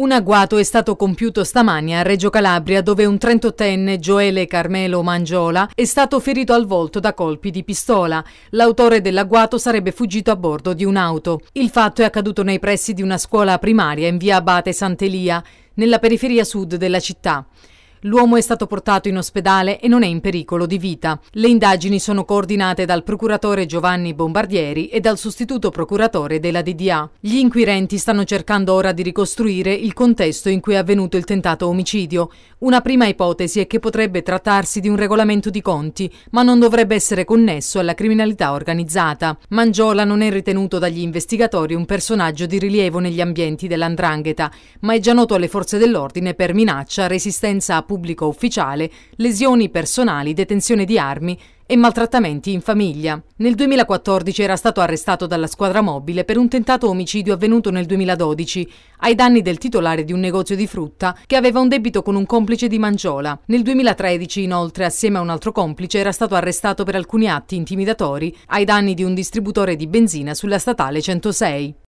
Un agguato è stato compiuto stamani a Reggio Calabria dove un 38enne, Gioele Carmelo Mangiola, è stato ferito al volto da colpi di pistola. L'autore dell'agguato sarebbe fuggito a bordo di un'auto. Il fatto è accaduto nei pressi di una scuola primaria in via Abate Sant'Elia, nella periferia sud della città. L'uomo è stato portato in ospedale e non è in pericolo di vita. Le indagini sono coordinate dal procuratore Giovanni Bombardieri e dal sostituto procuratore della DDA. Gli inquirenti stanno cercando ora di ricostruire il contesto in cui è avvenuto il tentato omicidio. Una prima ipotesi è che potrebbe trattarsi di un regolamento di conti, ma non dovrebbe essere connesso alla criminalità organizzata. Mangiola non è ritenuto dagli investigatori un personaggio di rilievo negli ambienti dell'andrangheta, ma è già noto alle forze dell'ordine per minaccia, resistenza a pubblico ufficiale, lesioni personali, detenzione di armi e maltrattamenti in famiglia. Nel 2014 era stato arrestato dalla squadra mobile per un tentato omicidio avvenuto nel 2012 ai danni del titolare di un negozio di frutta che aveva un debito con un complice di Mangiola. Nel 2013 inoltre assieme a un altro complice era stato arrestato per alcuni atti intimidatori ai danni di un distributore di benzina sulla statale 106.